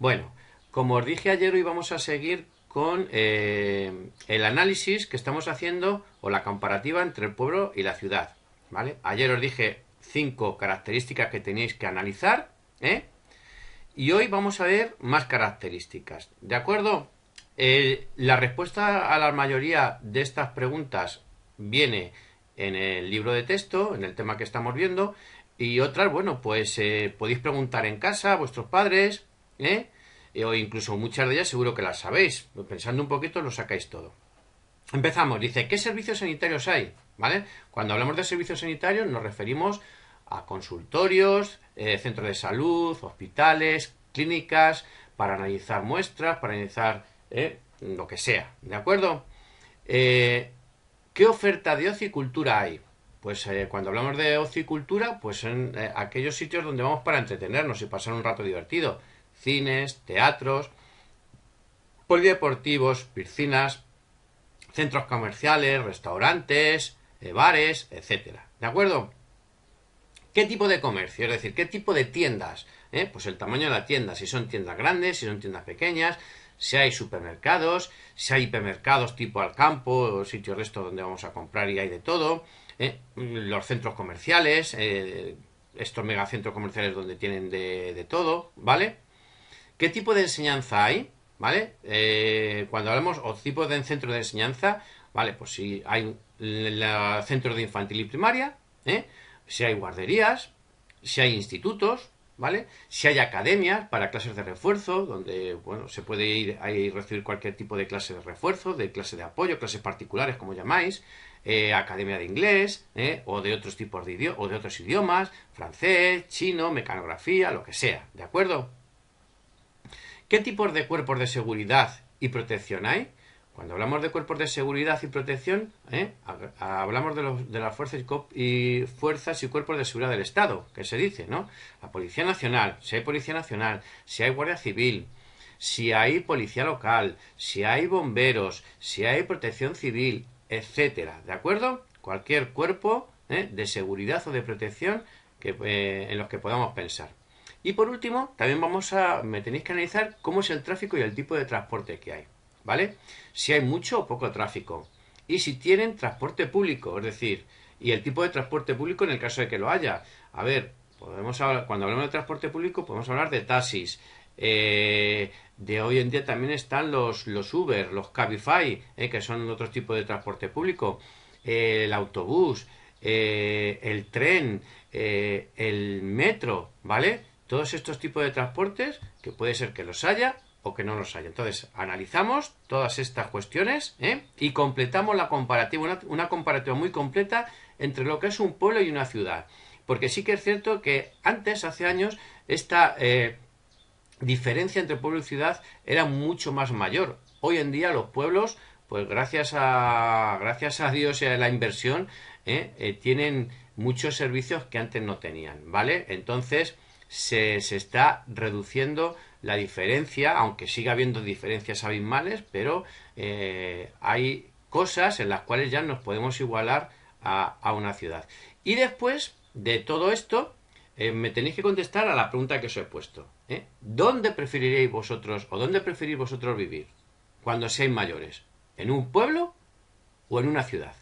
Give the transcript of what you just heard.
Bueno, como os dije ayer, hoy vamos a seguir con eh, el análisis que estamos haciendo o la comparativa entre el pueblo y la ciudad. ¿vale? Ayer os dije cinco características que tenéis que analizar ¿eh? y hoy vamos a ver más características. ¿De acuerdo? Eh, la respuesta a la mayoría de estas preguntas viene en el libro de texto, en el tema que estamos viendo, y otras, bueno, pues eh, podéis preguntar en casa a vuestros padres, ¿eh? Eh, o incluso muchas de ellas seguro que las sabéis. Pues pensando un poquito lo sacáis todo. Empezamos. Dice, ¿qué servicios sanitarios hay? ¿Vale? Cuando hablamos de servicios sanitarios nos referimos a consultorios, eh, centros de salud, hospitales, clínicas, para analizar muestras, para analizar lo que sea. ¿De acuerdo? ¿Qué oferta de ocicultura hay? Pues cuando hablamos de ocicultura, pues en aquellos sitios donde vamos para entretenernos y pasar un rato divertido cines, teatros, polideportivos, piscinas, centros comerciales, restaurantes, eh, bares, etcétera. ¿De acuerdo? ¿Qué tipo de comercio? Es decir, ¿qué tipo de tiendas? Eh, pues el tamaño de la tienda, si son tiendas grandes, si son tiendas pequeñas, si hay supermercados, si hay hipermercados tipo al campo, o sitios de donde vamos a comprar y hay de todo, eh, los centros comerciales, estos estos megacentros comerciales donde tienen de, de todo, ¿vale? ¿Qué tipo de enseñanza hay? ¿Vale? Eh, cuando hablamos o tipo de centro de enseñanza, ¿vale? Pues si hay centros de infantil y primaria, ¿eh? si hay guarderías, si hay institutos, ¿vale? Si hay academias para clases de refuerzo, donde, bueno, se puede ir a recibir cualquier tipo de clase de refuerzo, de clase de apoyo, clases particulares, como llamáis, eh, academia de inglés, o de otros tipos de idioma o de otros idiomas, francés, chino, mecanografía, lo que sea, ¿de acuerdo? ¿Qué tipos de cuerpos de seguridad y protección hay? Cuando hablamos de cuerpos de seguridad y protección, ¿eh? hablamos de, las fuerzas y, fuerzas y cuerpos de seguridad del Estado, que se dice, ¿no? La Policía Nacional, si hay Policía Nacional, si hay Guardia Civil, si hay Policía Local, si hay bomberos, si hay Protección Civil, etcétera, ¿de acuerdo? Cualquier cuerpo ¿eh? de seguridad o de protección eh, en los que podamos pensar. Y por último, también vamos a, me tenéis que analizar cómo es el tráfico y el tipo de transporte que hay, ¿vale? Si hay mucho o poco tráfico. Y si tienen transporte público, es decir, y el tipo de transporte público en el caso de que lo haya. A ver, podemos cuando hablamos de transporte público podemos hablar de taxis. Eh, de hoy en día también están los, los Uber, los Cabify, eh, que son otros tipos de transporte público. Eh, el autobús, el tren, el metro, ¿vale? todos estos tipos de transportes, que puede ser que los haya o que no los haya. Entonces, analizamos todas estas cuestiones ¿eh? y completamos la comparativa, una, comparativa muy completa entre lo que es un pueblo y una ciudad. Porque sí que es cierto que antes, hace años, esta eh, diferencia entre pueblo y ciudad era mucho más mayor. Hoy en día los pueblos, pues gracias a, gracias a Dios y a la inversión, ¿eh? tienen muchos servicios que antes no tenían, ¿vale? Entonces, se, está reduciendo la diferencia, aunque siga habiendo diferencias abismales, pero eh, hay cosas en las cuales ya nos podemos igualar a, una ciudad. Y después de todo esto, eh, me tenéis que contestar a la pregunta que os he puesto. ¿eh? ¿Dónde preferiréis vosotros o dónde preferís vosotros vivir cuando seáis mayores? ¿En un pueblo o en una ciudad?